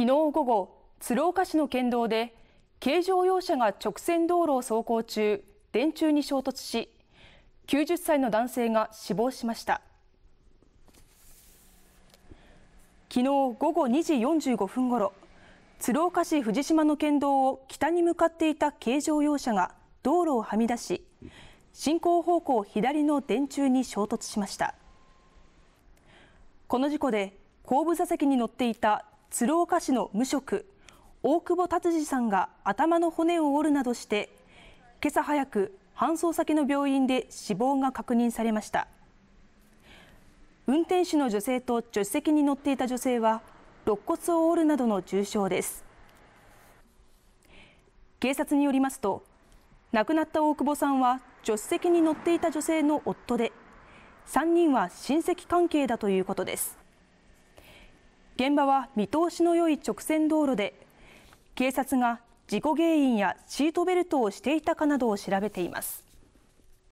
昨日午後鶴岡市の県道で軽乗用車が直線道路を走行中電柱に衝突し90歳の男性が死亡しました昨日午後2時45分ごろ鶴岡市藤島の県道を北に向かっていた軽乗用車が道路をはみ出し進行方向左の電柱に衝突しましたこの事故で後部座席に乗っていた鶴岡市の無職大久保達治さんが頭の骨を折るなどして今朝早く搬送先の病院で死亡が確認されました運転手の女性と助手席に乗っていた女性は肋骨を折るなどの重傷です警察によりますと亡くなった大久保さんは助手席に乗っていた女性の夫で3人は親戚関係だということです現場は見通しの良い直線道路で警察が事故原因やシートベルトをしていたかなどを調べています